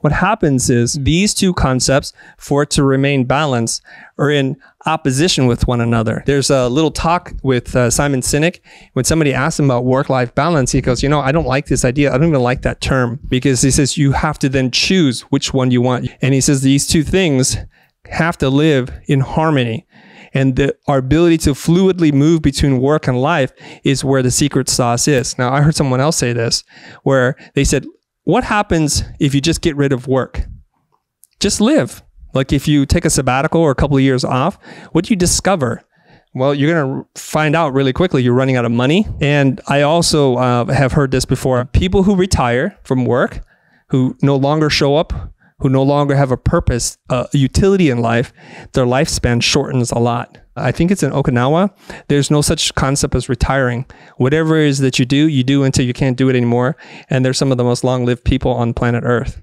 What happens is these two concepts, for it to remain balanced, are in opposition with one another. There's a little talk with uh, Simon Sinek. When somebody asks him about work life balance, he goes, You know, I don't like this idea. I don't even like that term because he says you have to then choose which one you want. And he says these two things have to live in harmony. And the, our ability to fluidly move between work and life is where the secret sauce is. Now, I heard someone else say this, where they said, what happens if you just get rid of work? Just live. Like if you take a sabbatical or a couple of years off, what do you discover? Well, you're going to find out really quickly you're running out of money. And I also uh, have heard this before people who retire from work, who no longer show up who no longer have a purpose, a utility in life, their lifespan shortens a lot. I think it's in Okinawa. There's no such concept as retiring. Whatever it is that you do, you do until you can't do it anymore. And they're some of the most long lived people on planet Earth.